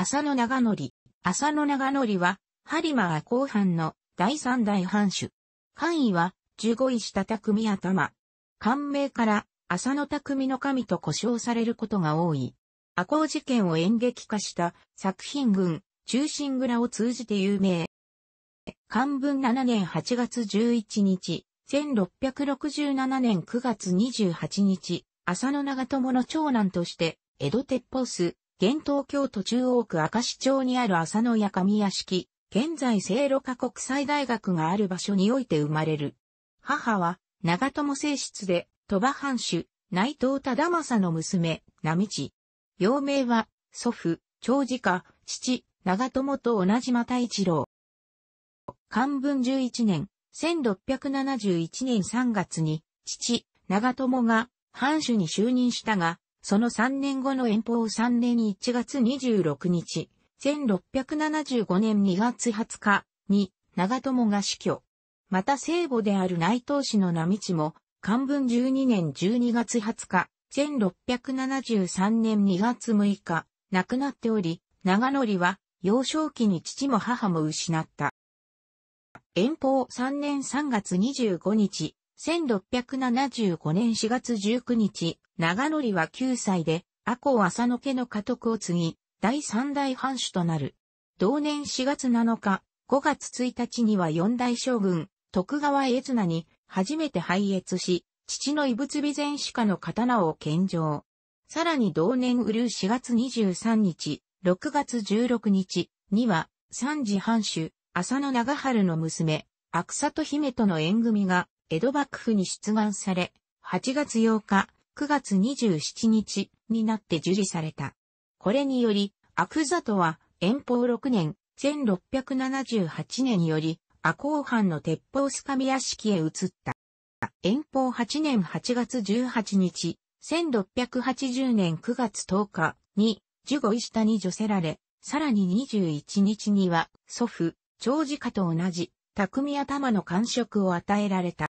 浅野長則。浅野長則は、播磨は後半の第三代藩主。官位は、十五位下匠頭。官名から、浅野匠の神と呼称されることが多い。赤穂事件を演劇化した作品群、中心蔵を通じて有名。漢文7年8月11日、1667年9月28日、浅野長友の長男として、江戸鉄砲数、現東京都中央区明石町にある浅野屋上屋敷、現在聖路加国際大学がある場所において生まれる。母は、長友正室で、鳥羽藩主、内藤忠政の娘、並地。幼名は、祖父、長次家、父、長友と同じ又一郎。漢文11年、1671年3月に、父、長友が、藩主に就任したが、その3年後の遠方3年1月26日、1675年2月20日に長友が死去。また聖母である内藤氏の並地も、漢文12年12月20日、1673年2月6日、亡くなっており、長則は幼少期に父も母も失った。遠方3年3月25日、1675年4月19日、長則は9歳で、阿公浅野家の家督を継ぎ、第三代藩主となる。同年4月7日、5月1日には四代将軍、徳川絵綱に初めて拝謁し、父の異物備前歯科の刀を献上。さらに同年うる4月23日、6月16日には、三次藩主、浅野長春の娘、久里姫との縁組が江戸幕府に出願され、8月8日、9月27日になって受理された。これにより、アクザトは、遠方6年、1678年より、阿公藩の鉄砲スカミ屋敷へ移った。遠方8年8月18日、1680年9月10日に、呪語医下に除せられ、さらに21日には、祖父、長治家と同じ、匠頭の感触を与えられた。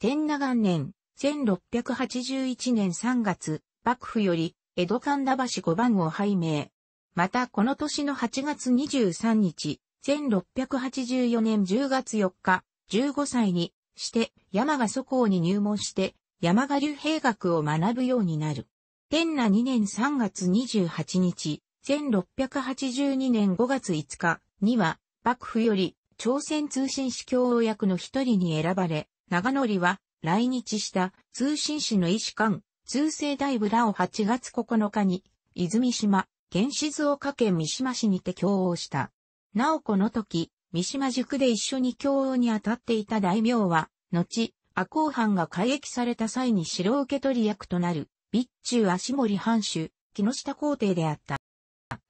天長元年、1681年3月、幕府より、江戸神田橋5番を拝命。またこの年の8月23日、1684年10月4日、15歳にして、山賀祖校に入門して、山賀流兵学を学ぶようになる。天那2年3月28日、1682年5月5日には、幕府より朝鮮通信司教役の一人に選ばれ、長則は来日した通信使の医師官、通世大部らを8月9日に、泉島、県静岡県三島市にて共応した。なおこの時、三島塾で一緒に共応に当たっていた大名は、後、赤公藩が改役された際に城受取役となる、備中足森藩主、木下皇帝であった。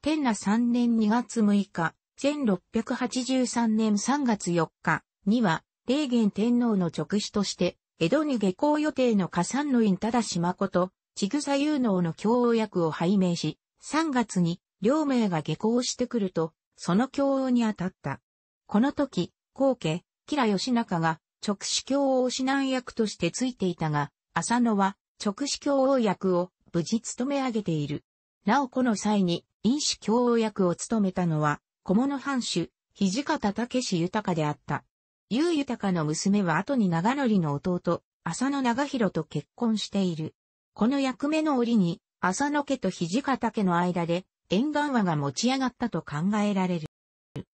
天那3年2月6日、1683年3月4日には、霊元天皇の直使として、江戸に下校予定の加算の院ただしと、ちぐさ有能の共応役を拝命し、3月に両名が下校してくると、その教応に当たった。この時、皇家、吉良義仲が直使教王指南役としてついていたが、浅野は直使教王役を無事務め上げている。なおこの際に、因主共応役を務めたのは、小物藩主、土方武豊であった。た豊の娘は後に長則の弟、浅野長弘と結婚している。この役目の折に、浅野家と土方家の間で、沿岸和が持ち上がったと考えられる。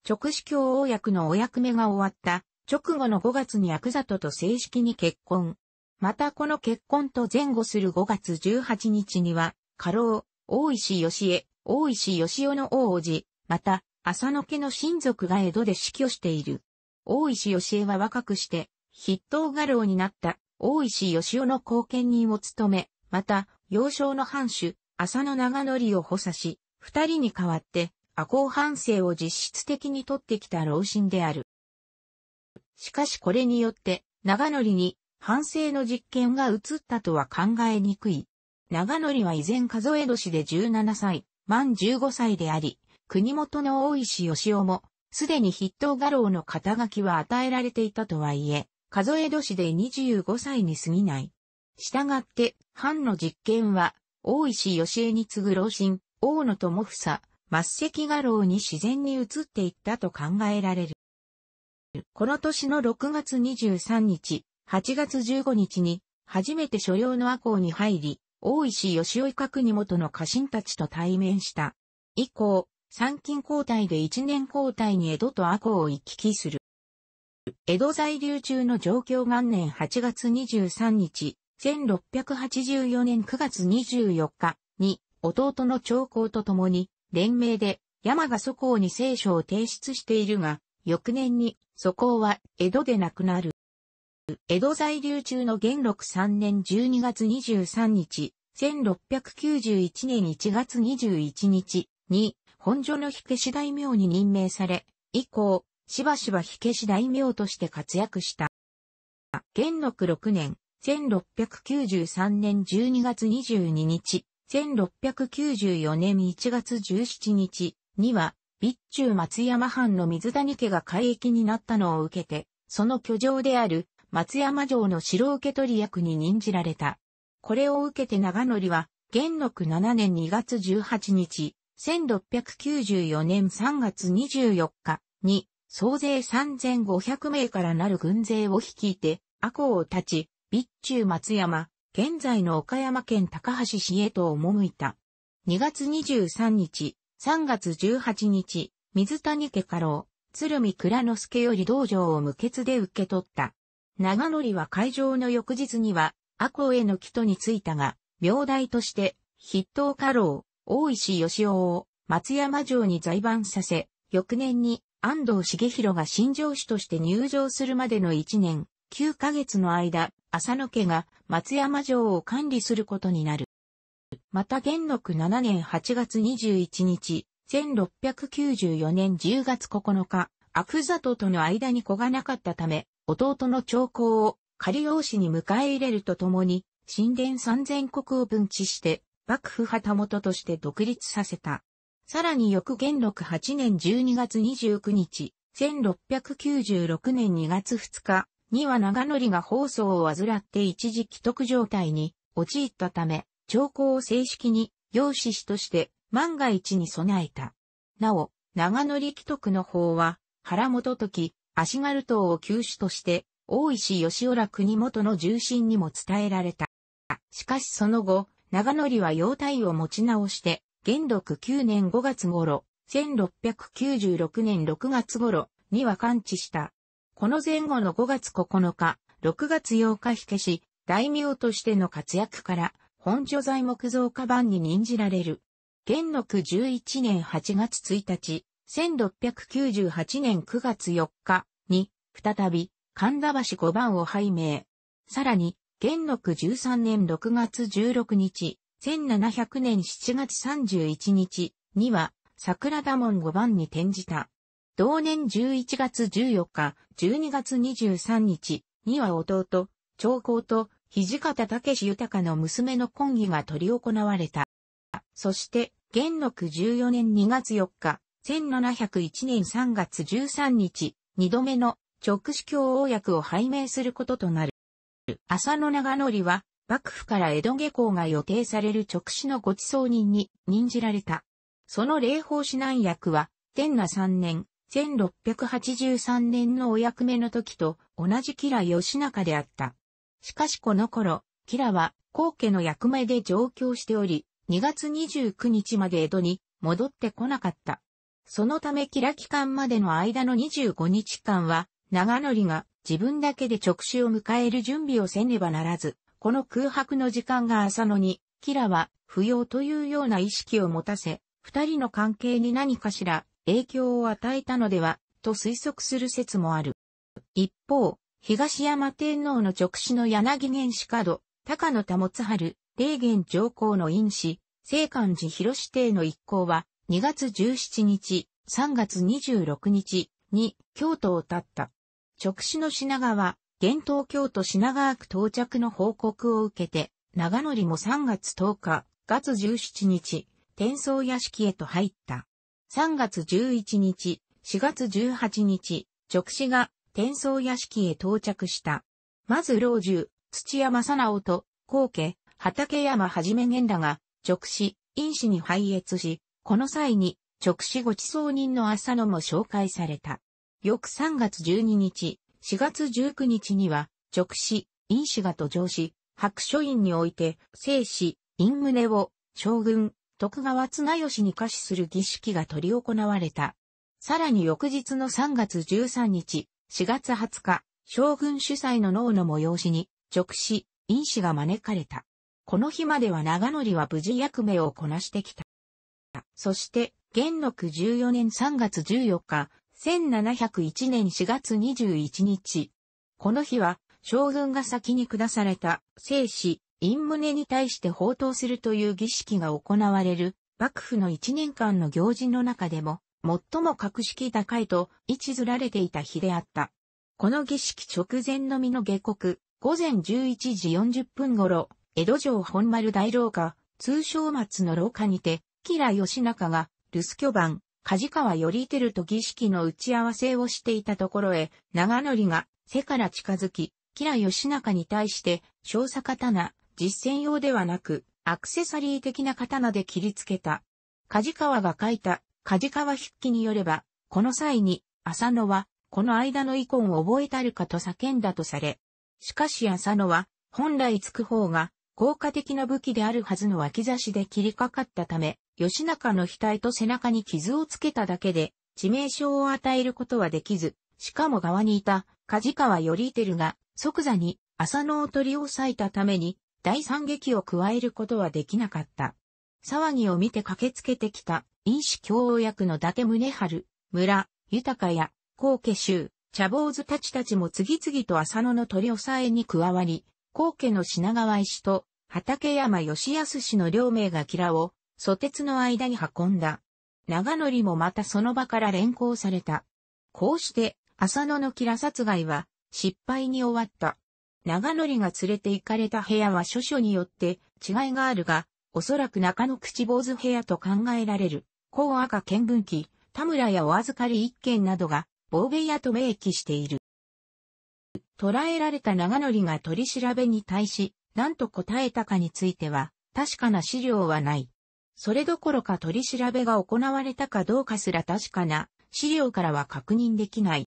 直視教王役のお役目が終わった、直後の5月に役里と正式に結婚。またこの結婚と前後する5月18日には、家老、大石義江、大石義雄の王子、また、浅野家の親族が江戸で死去している。大石義江は若くして、筆頭画廊になった大石義雄の後見人を務め、また、幼少の藩主、浅野長則を補佐し、二人に代わって、赤穂藩政を実質的に取ってきた老臣である。しかしこれによって、長則に藩政の実験が移ったとは考えにくい。長則は依然数え年で17歳、満15歳であり、国元の大石義雄もすでに筆頭画廊の肩書きは与えられていたとはいえ、数え年で25歳に過ぎない。従って、藩の実権は、大石義恵に次ぐ老臣、大野智房、末席画廊に自然に移っていったと考えられる。この年の6月23日、8月15日に、初めて所領の阿公に入り、大石義恵閣に元の家臣たちと対面した。以降、参勤交代で一年交代に江戸と阿古を行き来する。江戸在留中の状況元年8月23日、1684年9月24日に、弟の長江と共に、連名で、山が祖公に聖書を提出しているが、翌年に、祖公は江戸で亡くなる。江戸在留中の元禄3年12月23日、1691年1月21日に、本所の火消し大名に任命され、以降、しばしば火消し大名として活躍した。元禄6年、1693年12月22日、1694年1月17日には、備中松山藩の水谷家が海域になったのを受けて、その居城である松山城の城受取役に任じられた。これを受けて長則は、元禄7年2月18日、1694年3月24日に、総勢3500名からなる軍勢を率いて、阿公を立ち、備中松山、現在の岡山県高橋市へと赴いた。2月23日、3月18日、水谷家家老、鶴見倉之助より道場を無血で受け取った。長則は会場の翌日には、阿公への帰途に着いたが、名代として、筆頭家老、大石義雄を松山城に在番させ、翌年に安藤茂弘が新城主として入城するまでの1年、9ヶ月の間、浅野家が松山城を管理することになる。また元禄7年8月21日、1694年10月9日、悪里との間に子がなかったため、弟の長江を仮養子に迎え入れるとともに、神殿三千国を分置して、幕府旗本として独立させた。さらに翌元禄8年12月29日、1696年2月2日には長則が放送を患って一時既得状態に陥ったため、朝候を正式に養子師として万が一に備えた。なお、長則既得の法は、原本時、足軽党を休止として、大石義雄ら国元の重臣にも伝えられた。しかしその後、長則は容体を持ち直して、元禄9年5月頃、1696年6月頃には完治した。この前後の5月9日、6月8日火消し、大名としての活躍から、本所材木造家版に任じられる。元禄11年8月1日、1698年9月4日に、再び、神田橋5番を拝命。さらに、元禄13年6月16日、1700年7月31日には、桜田門5番に転じた。同年11月14日、12月23日には弟、長公と土方武豊の娘の婚儀が取り行われた。そして、元禄14年2月4日、1701年3月13日、二度目の直視教王役を拝命することとなる。浅野長則は、幕府から江戸下校が予定される直死のご馳走人に任じられた。その霊法指南役は、天那3年、1683年のお役目の時と同じ吉良義仲であった。しかしこの頃、吉良は皇家の役目で上京しており、2月29日まで江戸に戻ってこなかった。そのため吉良期間までの間の25日間は、長則が自分だけで直視を迎える準備をせねばならず、この空白の時間が浅野に、キラは不要というような意識を持たせ、二人の関係に何かしら影響を与えたのでは、と推測する説もある。一方、東山天皇の直視の柳源氏角、高野保春、霊源上皇の院士、聖官寺広志帝の一行は、2月17日、3月26日に京都を立った。直市の品川、現東京都品川区到着の報告を受けて、長則も3月10日、月17日、転送屋敷へと入った。3月11日、4月18日、直視が転送屋敷へ到着した。まず老中、土屋正直と、皇家、畠山はじめ源らが、直視、因子に拝謁し、この際に、直視ご馳走人の浅野も紹介された。翌3月12日、4月19日には、直死、因死が途上し、白書院において、生死、陰宗を、将軍、徳川綱吉に下賜する儀式が取り行われた。さらに翌日の3月13日、4月20日、将軍主催の脳の催しに、直死、因死が招かれた。この日までは長則は無事役目をこなしてきた。そして、元禄14年3月14日、1701年4月21日。この日は、将軍が先に下された、生死、陰胸に対して報道するという儀式が行われる、幕府の1年間の行事の中でも、最も格式高いと位置づられていた日であった。この儀式直前のみの下刻、午前11時40分頃、江戸城本丸大廊下、通称松の廊下にて、吉良義仲が、留守居番、梶川頼照と儀式の打ち合わせをしていたところへ、長則が背から近づき、吉良義仲に対して、小佐刀、実践用ではなく、アクセサリー的な刀で切りつけた。梶川が書いた、梶川筆記によれば、この際に、浅野は、この間の遺恨を覚えたるかと叫んだとされ。しかし浅野は、本来つく方が、効果的な武器であるはずの脇差しで切りかかったため、義仲の額と背中に傷をつけただけで、致命傷を与えることはできず、しかも側にいた、梶川頼るが即座に浅野を取り押さえたために、第三撃を加えることはできなかった。騒ぎを見て駆けつけてきた、因子共応役の伊達宗春、村、豊や、高家衆、茶坊主たちたちも次々と浅野の取り押さえに加わり、高家の品川石と畠山義康氏の両名がキラを、蘇鉄の間に運んだ。長則もまたその場から連行された。こうして、浅野のキラ殺害は、失敗に終わった。長則が連れて行かれた部屋は諸書によって違いがあるが、おそらく中野口坊主部屋と考えられる、高赤見聞記、田村やお預かり一件などが、防衛屋と明記している。捕らえられた長則が取り調べに対し、何と答えたかについては、確かな資料はない。それどころか取り調べが行われたかどうかすら確かな資料からは確認できない。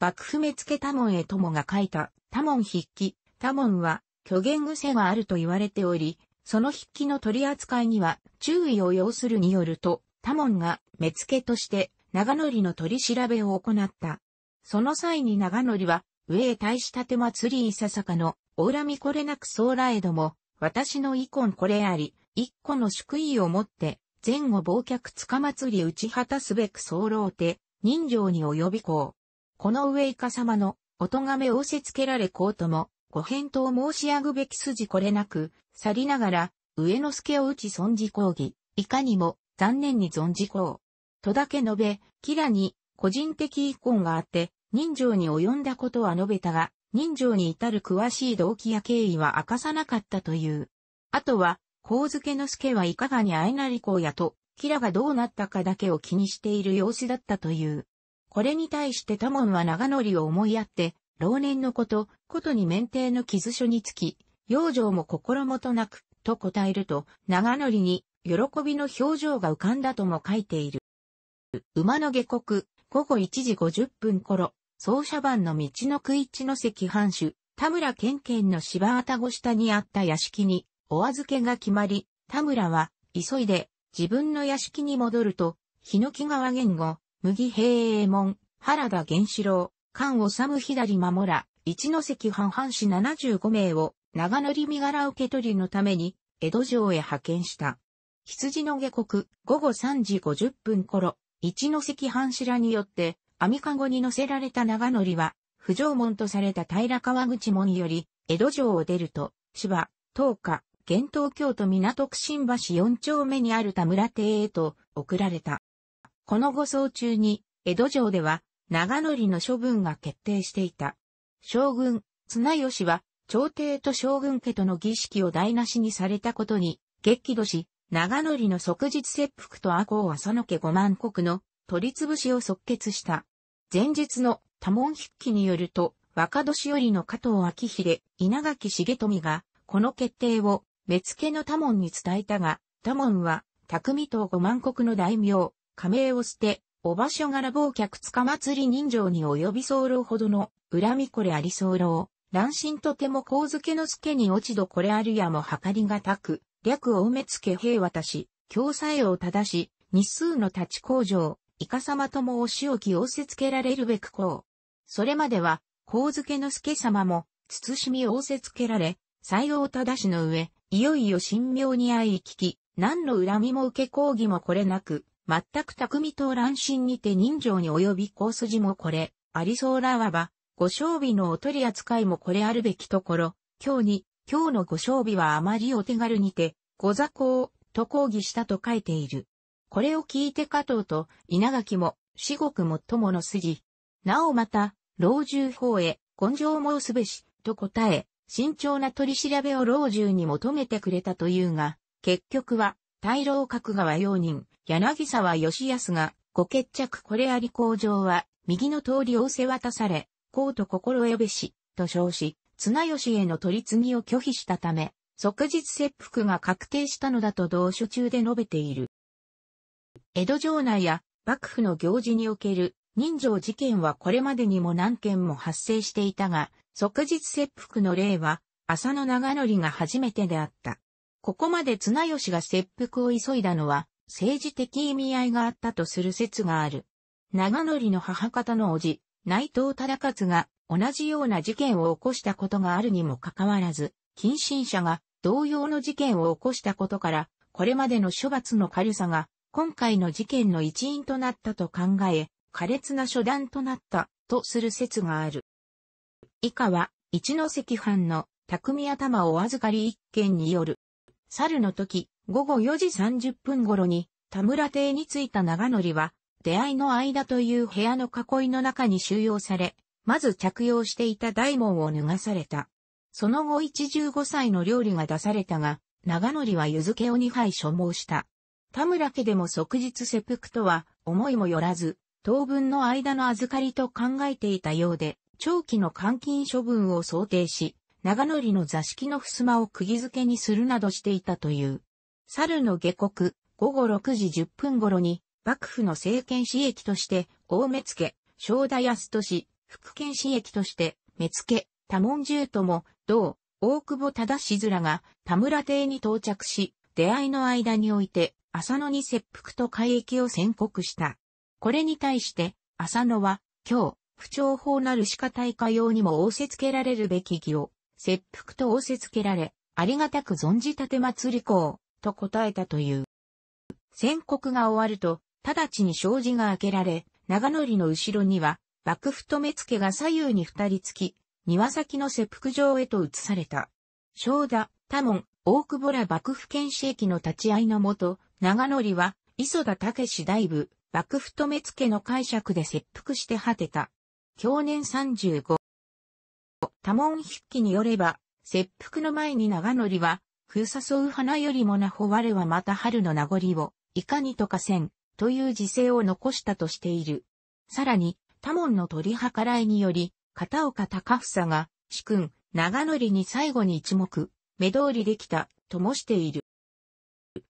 幕府目付多門へ友が書いた多門筆記。多門は虚言癖があると言われており、その筆記の取り扱いには注意を要するによると、多門が目付として長野の取り調べを行った。その際に長野は、上へ大したて祭りいささかのオ恨ラミコレなくソーラエドも、私の遺恨これあり、一個の宿意をもって、前後忘却つかまつり打ち果たすべく候て、人情に及びこう。この上いか様の、おとがめ押せつけられこうとも、ご返答申し上ぐべき筋これなく、去りながら、上之助を打ち損じ講義、いかにも、残念に存じこう。とだけ述べ、キラに、個人的遺恨があって、人情に及んだことは述べたが、人情に至る詳しい動機や経緯は明かさなかったという。あとは、光付の助はいかがになり公やと、キラがどうなったかだけを気にしている様子だったという。これに対して多門は長則を思いやって、老年のこと、ことに免停の傷書につき、養生も心もとなく、と答えると、長則に、喜びの表情が浮かんだとも書いている。馬の下刻、午後1時50分頃、奏者番の道の区一の関藩主、田村県県の芝畑ご下にあった屋敷に、お預けが決まり、田村は、急いで、自分の屋敷に戻ると、日の木川言語、麦平右門、原田玄四郎、菅治左守ら、一の関藩藩士75名を、長乗り身柄受け取りのために、江戸城へ派遣した。羊の下国、午後3時50分頃、一の関藩士らによって、網かごに乗せられた長典は、不条門とされた平川口門より、江戸城を出ると、芝、東下、現東京都港区新橋四丁目にある田村邸へと送られた。この護送中に、江戸城では、長典の処分が決定していた。将軍、綱吉は、朝廷と将軍家との儀式を台無しにされたことに、激怒し、長典の即日切腹と赤は浅野家五万国の取り潰しを即決した。前日の多門筆記によると、若年寄りの加藤明秀、稲垣重富が、この決定を、目付の多門に伝えたが、多門は、匠と五万国の大名、加盟を捨て、お場所柄忘却つかまつり人情に及び候ほどの、恨みこれあり候。乱心とても光付の助に落ちどこれあるやも計りがたく、略を埋め付け兵渡し、共済を正し、日数の立ち工場、イカ様ともお仕置きを仰せつけられるべくこう。それまでは、光付の助様も、慎み仰せつけられ、採用だしの上、いよいよ神妙に会い聞き、何の恨みも受け抗議もこれなく、全く匠と乱心にて人情に及び高筋もこれ、ありそうらわば、ご勝備のお取り扱いもこれあるべきところ、今日に、今日のご賞備はあまりお手軽にて、ご座行、と抗議したと書いている。これを聞いて加藤と稲垣も至極もっともの筋。なおまた、老中法へ、根性申すべし、と答え、慎重な取り調べを老中に求めてくれたというが、結局は、大老角川用人、柳沢義康が、ご決着これあり工場は、右の通りをせ渡され、こうと心得べし、と称し、綱吉への取り次ぎを拒否したため、即日切腹が確定したのだと同書中で述べている。江戸城内や幕府の行事における人情事件はこれまでにも何件も発生していたが、即日切腹の例は、浅野長則が初めてであった。ここまで綱吉が切腹を急いだのは、政治的意味合いがあったとする説がある。長則の母方の叔父、内藤忠勝が同じような事件を起こしたことがあるにもかかわらず、近親者が同様の事件を起こしたことから、これまでの処罰の軽さが今回の事件の一因となったと考え、苛烈な初段となったとする説がある。以下は、一関藩の匠頭お預かり一件による。猿の時、午後4時30分頃に、田村邸に着いた長則は、出会いの間という部屋の囲いの中に収容され、まず着用していた大門を脱がされた。その後一十五歳の料理が出されたが、長則は湯漬けを2杯所望した。田村家でも即日切腹とは思いもよらず、当分の間の預かりと考えていたようで、長期の監禁処分を想定し、長野の座敷の襖を釘付けにするなどしていたという。猿の下国、午後6時10分頃に、幕府の政権使役として、大目付、正田康利、副権使役として、目付、多門重友、同、大久保忠志らが、田村邸に到着し、出会いの間において、浅野に切腹と海役を宣告した。これに対して、浅野は、今日、不調法なる鹿大化用にも仰せつけられるべき義を、切腹と仰せつけられ、ありがたく存じたて祭り行、と答えたという。宣告が終わると、直ちに障子が開けられ、長則の後ろには、幕府と目付が左右に二人つき、庭先の切腹場へと移された。正田、多門、大久保ら幕府県士駅の立ち合いのもと、長則は、磯田武史大部、幕府と目付の解釈で切腹して果てた。享年35。多門筆記によれば、切腹の前に長則は、風誘う花よりもなほれはまた春の名残を、いかにとかせん、という時勢を残したとしている。さらに、多門の取り計らいにより、片岡隆房が、主君、長則に最後に一目、目通りできた、ともしている。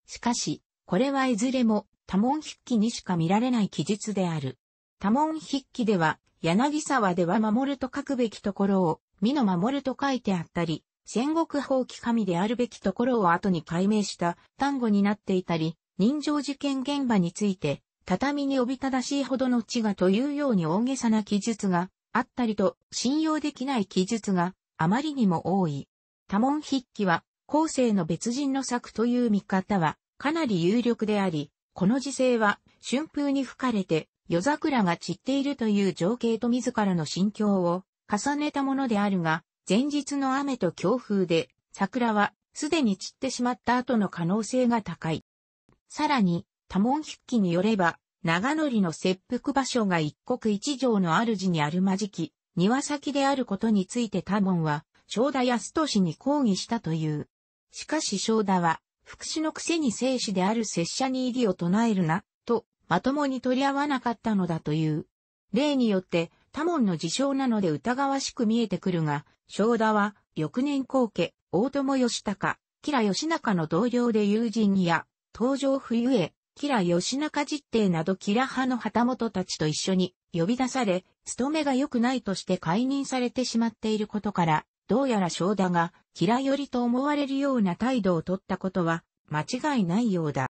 しかし、これはいずれも多門筆記にしか見られない記述である。多門筆記では、柳沢では守ると書くべきところを、美の守ると書いてあったり、戦国法規神であるべきところを後に解明した単語になっていたり、人情事件現場について、畳におびただしいほどの血がというように大げさな記述があったりと、信用できない記述があまりにも多い。多門筆記は、後世の別人の作という見方はかなり有力であり、この時勢は春風に吹かれて夜桜が散っているという情景と自らの心境を重ねたものであるが、前日の雨と強風で桜はすでに散ってしまった後の可能性が高い。さらに、多門筆記によれば、長野の切腹場所が一国一城の主にあるまじき、庭先であることについて多門は、正田康俊に抗議したという。しかし正田は、福祉のくせに生死である拙者に異議を唱えるな、と、まともに取り合わなかったのだという。例によって、他門の事象なので疑わしく見えてくるが、正田は、翌年後家、大友義孝、吉良義仲の同僚で友人や、登場冬へ、吉良義仲実定など吉良派の旗本たちと一緒に呼び出され、勤めが良くないとして解任されてしまっていることから、どうやら正田が嫌いよりと思われるような態度を取ったことは間違いないようだ。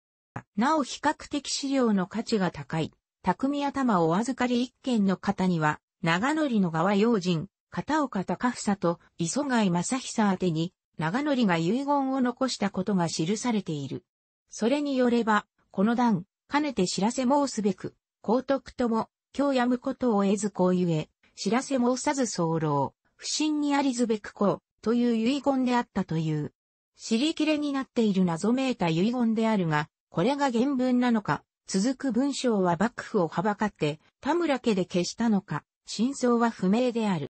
なお比較的資料の価値が高い、匠頭をお預かり一件の方には、長野の側用人、片岡隆久と磯貝正久宛に、長野が遺言を残したことが記されている。それによれば、この段、かねて知らせ申すべく、高徳とも、今日やむことを得ずこうゆえ、知らせ申さず候。不審にありずべくこう、という遺言であったという。知り切れになっている謎めいた遺言であるが、これが原文なのか、続く文章は幕府をはばかって、田村家で消したのか、真相は不明である。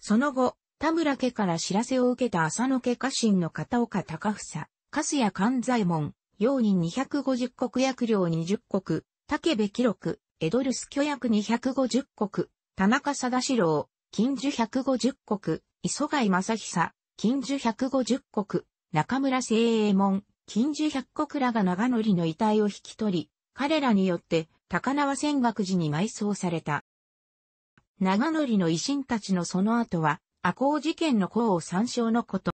その後、田村家から知らせを受けた浅野家家臣の片岡隆房、粕谷勘左衛門、用人250国役領20国、竹部記録、江戸留守巨役250国、田中貞四郎、金寿150国、磯貝正久、金寿150国、中村聖衛門、金寿百国らが長野の遺体を引き取り、彼らによって高輪仙岳寺に埋葬された。長野の維新たちのその後は、赤穂事件の功を参照のこと。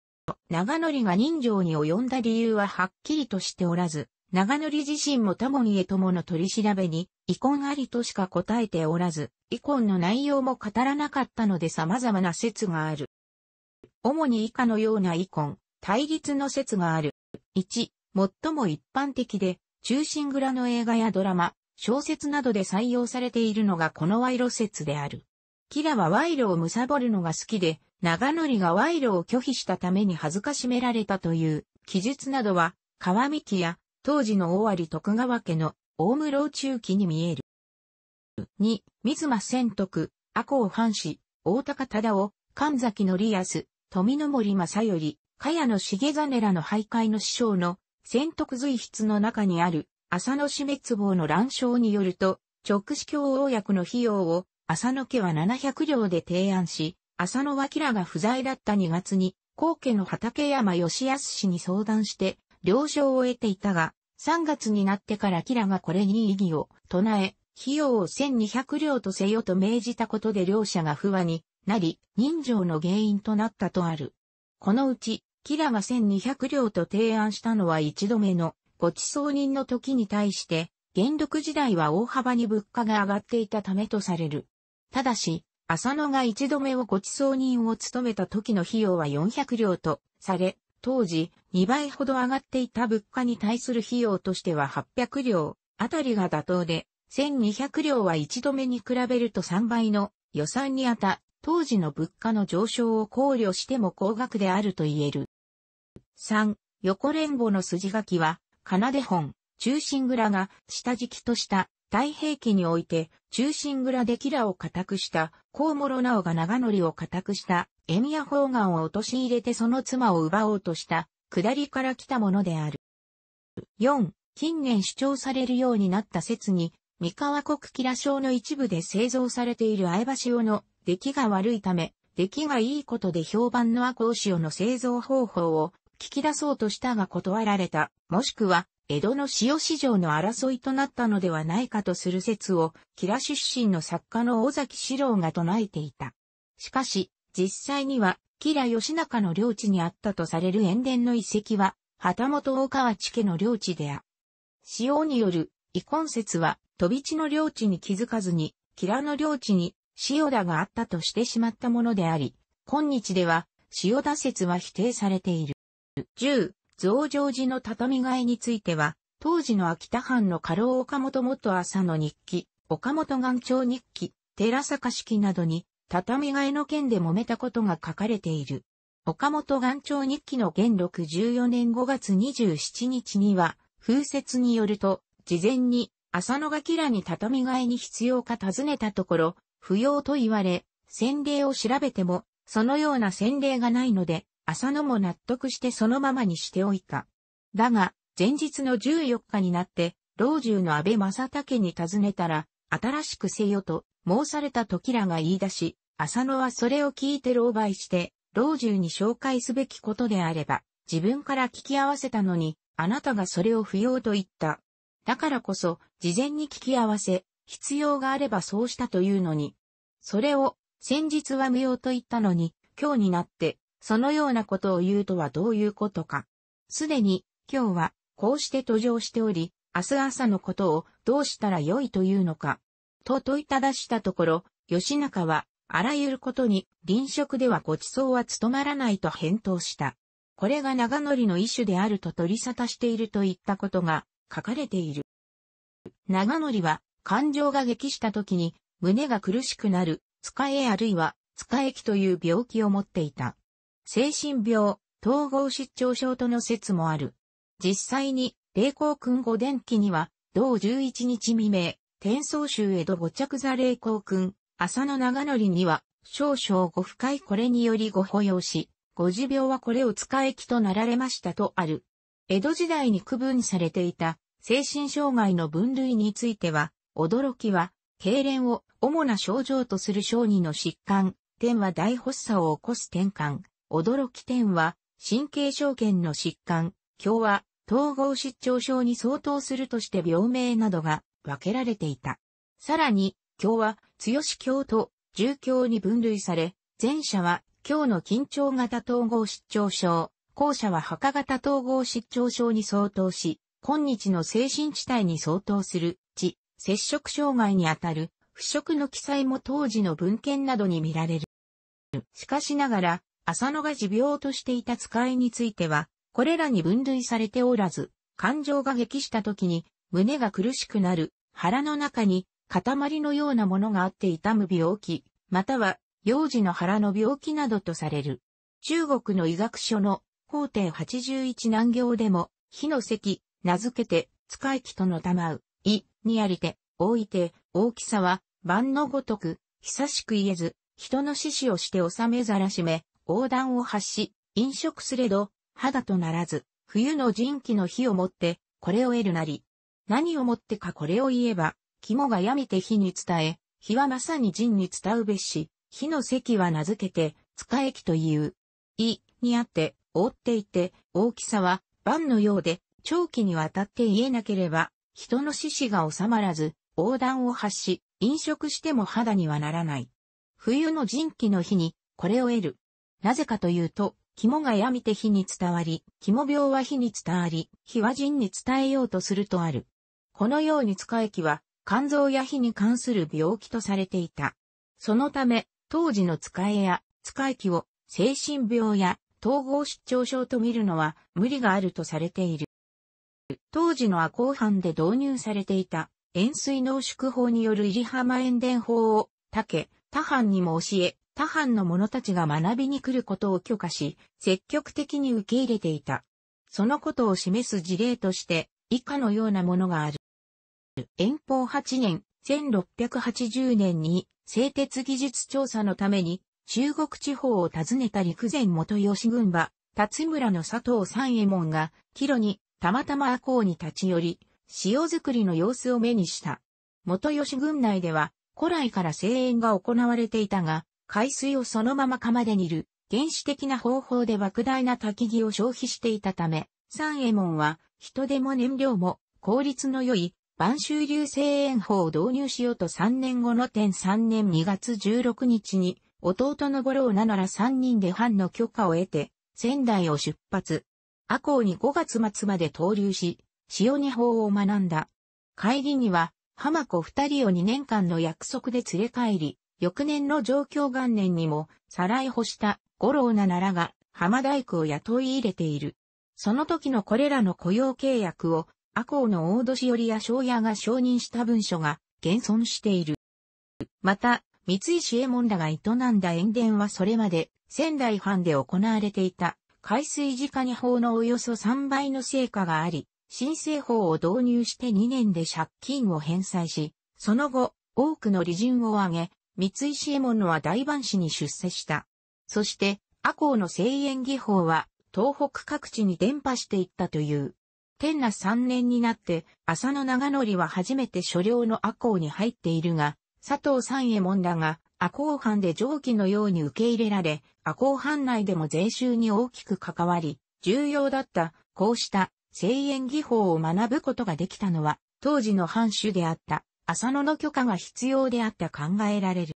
長野が人情に及んだ理由ははっきりとしておらず、長野自身も多門家友の取り調べに、遺恨ありとしか答えておらず、遺恨の内容も語らなかったので様々な説がある。主に以下のような遺恨、対立の説がある。1、最も一般的で、中心蔵の映画やドラマ、小説などで採用されているのがこの賄賂説である。キラは賄賂を貪るのが好きで、長則が賄賂を拒否したために恥ずかしめられたという記述などは、川幹や当時の大有徳川家の大室中期に見える。2、水間仙徳、阿公藩士、大高忠夫、神崎則康、富野森正頼、茅野重真らの徘徊の師匠の、仙徳随筆の中にある、浅野死滅亡の乱章によると、直視教王役の費用を、浅野家は700両で提案し、浅野明が不在だった2月に、皇家の畠山義康氏に相談して、了承を得ていたが、3月になってからキラがこれに異議を唱え、費用を1200両とせよと命じたことで両者が不和になり、人情の原因となったとある。このうち、キラが1200両と提案したのは一度目のご馳走人の時に対して、元禄時代は大幅に物価が上がっていたためとされる。ただし、浅野が一度目をご馳走人を務めた時の費用は400両とされ、当時2倍ほど上がっていた物価に対する費用としては800両あたりが妥当で、1200両は一度目に比べると3倍の予算にあた、当時の物価の上昇を考慮しても高額であると言える。3、横連合の筋書きは、奏本、中心蔵が下敷きとした太平記において、中心蔵でキラを固くした、コウモロナオが長則を固くした、エミア方眼を陥れてその妻を奪おうとした、下りから来たものである。4、近年主張されるようになった説に、三河国キラ賞の一部で製造されている相場塩の出来が悪いため、出来がいいことで評判の赤塩の製造方法を聞き出そうとしたが断られた、もしくは、江戸の塩市場の争いとなったのではないかとする説を、キラ出身の作家の尾崎史郎が唱えていた。しかし、実際には、吉良義仲の領地にあったとされる塩田の遺跡は、旗本大川地家の領地であ。使用による、遺恨説は、飛び地の領地に気づかずに、吉良の領地に、塩田があったとしてしまったものであり、今日では、塩田説は否定されている。十、増上寺の畳替えについては、当時の秋田藩の家老岡本元朝の日記、岡本岩頂日記、寺坂式などに畳替えの件で揉めたことが書かれている。岡本岩長日記の元禄14年5月27日には、風説によると、事前に浅野がキラに畳替えに必要か尋ねたところ、不要と言われ、洗礼を調べても、そのような洗礼がないので、浅野も納得してそのままにしておいた。だが、前日の14日になって、老中の安倍正武に尋ねたら、新しくせよと申された時らが言い出し、浅野はそれを聞いて狼狽して、老中に紹介すべきことであれば、自分から聞き合わせたのに、あなたがそれを不要と言った。だからこそ、事前に聞き合わせ、必要があればそうしたというのに。それを、先日は無用と言ったのに、今日になって、そのようなことを言うとはどういうことか。すでに、今日は、こうして途上しており、明日朝のことをどうしたらよいというのか。と問いただしたところ、義仲は、あらゆることに、臨食ではご馳走は務まらないと返答した。これが長則の一種であると取り沙汰しているといったことが書かれている。長則は、感情が激した時に、胸が苦しくなる、使えあるいは、使えきという病気を持っていた。精神病、統合失調症との説もある。実際に、霊光君御伝記には、同11日未明、天宗州江戸五着座霊光君、浅野長則には、少々ご不快これによりご保養し、ご持病はこれを使えきとなられましたとある。江戸時代に区分されていた精神障害の分類については、驚きは、痙攣を主な症状とする小児の疾患、点は大発作を起こす転換、驚き点は神経症圏の疾患、今日は統合失調症に相当するとして病名などが分けられていた。さらに、教は、強し教と、重教に分類され、前者は、教の緊張型統合失調症、後者は墓型統合失調症に相当し、今日の精神地帯に相当する、地、接触障害にあたる、腐食の記載も当時の文献などに見られる。しかしながら、浅野が持病としていた使いについては、これらに分類されておらず、感情が激した時に胸が苦しくなる、腹の中に塊のようなものがあって痛む病気、または幼児の腹の病気などとされる。中国の医学書の法典81難行でも、火の石、名付けて、使い気との玉う、い、にありて、おいて、大きさは、万のごとく、久しく言えず、人の死死をして納めざらしめ、横断を発し、飲食すれど、肌とならず、冬の人気の火をもって、これを得るなり、何をもってかこれを言えば、肝が病みて火に伝え、火はまさに人に伝うべし、火の石は名付けて、使えきという。い、にあって、覆っていて、大きさは、万のようで、長期にわたって言えなければ、人の死死が収まらず、横断を発し、飲食しても肌にはならない。冬の人気の日に、これを得る。なぜかというと、肝が病みて火に伝わり、肝病は火に伝わり、火は人に伝えようとするとある。このように使きは肝臓や火に関する病気とされていた。そのため、当時の使えや使きを精神病や統合失調症と見るのは無理があるとされている。当時の赤ハンで導入されていた塩水濃縮法による入浜塩田法をけ、他藩にも教え、他藩の者たちが学びに来ることを許可し、積極的に受け入れていた。そのことを示す事例として、以下のようなものがある。遠方8年、1680年に製鉄技術調査のために中国地方を訪ねた陸前元吉軍馬、辰村の佐藤三右衛門が、帰路にたまたま赤港に立ち寄り、塩作りの様子を目にした。元吉軍内では、古来から声援が行われていたが、海水をそのまま釜で煮る、原始的な方法で莫大な焚き木を消費していたため、三右衛門は、人手も燃料も効率の良い万州流製塩法を導入しようと3年後の点3年2月16日に弟の五郎ななら3人で藩の許可を得て仙台を出発。阿公に5月末まで投留し、塩二法を学んだ。帰りには、浜子二人を2年間の約束で連れ帰り、翌年の状況元年にも、再来干した五郎なならが浜大工を雇い入れている。その時のこれらの雇用契約を、阿公の大年寄りや庄屋が承認した文書が現存している。また、三井志右衛門らが営んだ塩田はそれまで仙台藩で行われていた海水時家に法のおよそ3倍の成果があり、申請法を導入して2年で借金を返済し、その後、多くの利潤を挙げ、三井志右衛門は大番市に出世した。そして、阿公の声援技法は、東北各地に伝播していったという。天那3年になって、浅野長則は初めて所領の阿公に入っているが、佐藤三右衛門らが阿公藩で上記のように受け入れられ、阿公藩内でも税収に大きく関わり、重要だった、こうした聖限技法を学ぶことができたのは、当時の藩主であった、浅野の許可が必要であった考えられる。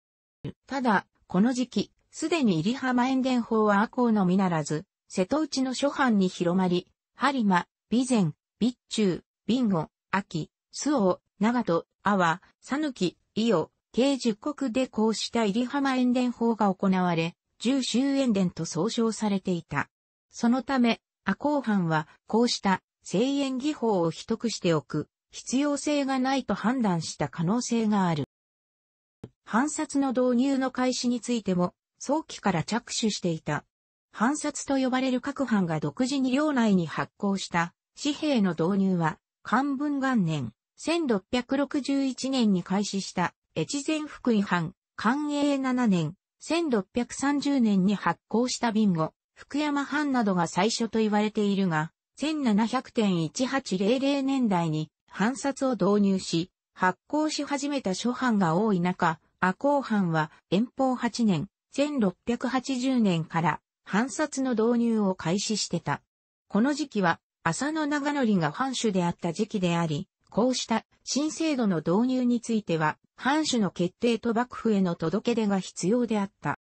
ただ、この時期、すでに入浜塩田法は阿公のみならず、瀬戸内の諸藩に広まり、播磨、備前、備中、備後、秋、周防、長門、阿波、讃岐、伊予、計1国でこうした入浜塩田法が行われ、十州塩田と総称されていた。そのため、阿公藩はこうした制塩技法を秘匿しておく必要性がないと判断した可能性がある。藩札の導入の開始についても早期から着手していた藩札と呼ばれる各藩が独自に領内に発行した紙幣の導入は、漢文元年、1661年に開始した越前福井藩、寛永7年、1630年に発行したビンゴ、福山藩などが最初と言われているが、1700.1800年代に藩札を導入し、発行し始めた諸藩が多い中、赤公藩は遠方8年、1680年から藩札の導入を開始してた。この時期は、浅野長則が藩主であった時期であり、こうした新制度の導入については、藩主の決定と幕府への届け出が必要であった。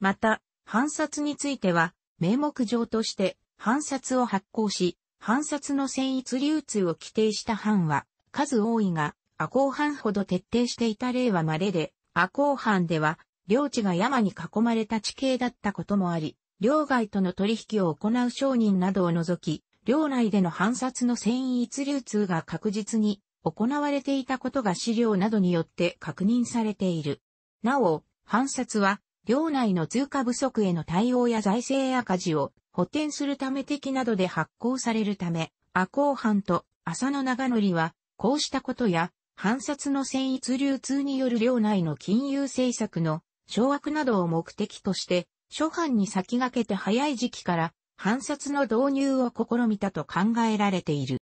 また、藩札については、名目上として、藩札を発行し、藩札の戦逸流通を規定した藩は、数多いが、阿公藩ほど徹底していた例は稀で、阿公藩では、領地が山に囲まれた地形だったこともあり、領外との取引を行う商人などを除き、領内での藩札の繊維一流通が確実に行われていたことが資料などによって確認されている。なお、藩札は、領内の通貨不足への対応や財政赤字を補填するため的などで発行されるため、赤行藩と浅野長則は、こうしたことや、藩札の繊維流通による領内の金融政策の掌握などを目的として、諸藩に先駆けて早い時期から、藩札の導入を試みたと考えられている。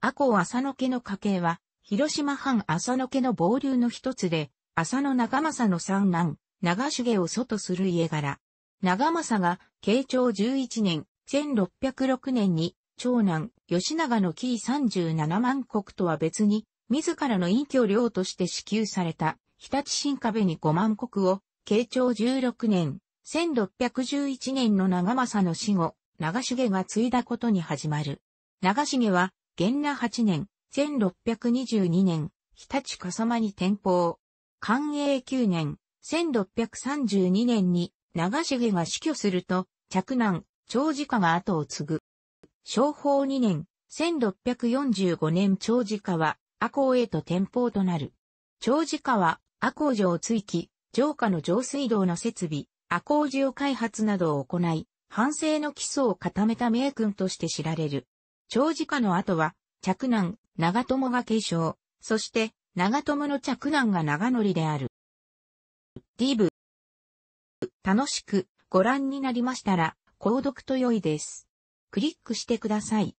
阿古浅野家の家系は、広島藩浅野家の傍流の一つで、浅野長政の三男、長重を祖とする家柄。長政が、慶長11年、1606年に、長男、吉永の紀37万国とは別に、自らの隠居領として支給された、日立新壁に5万国を、慶長16年、1611年の長政の死後、長重が継いだことに始まる。長重は、元那8年、1622年、日立笠間に転校。寛永9年、1632年に長重が死去すると、嫡男、長治家が後を継ぐ。商法2年、1645年長治家は、阿公へと転校となる。長治家は、阿公城追記、城下の上水道の設備、アコージオ開発などを行い、反省の基礎を固めた名君として知られる。長寿家の後は、嫡男、長友が継承、そして、長友の嫡男が長則である。d ブ。楽しくご覧になりましたら、購読と良いです。クリックしてください。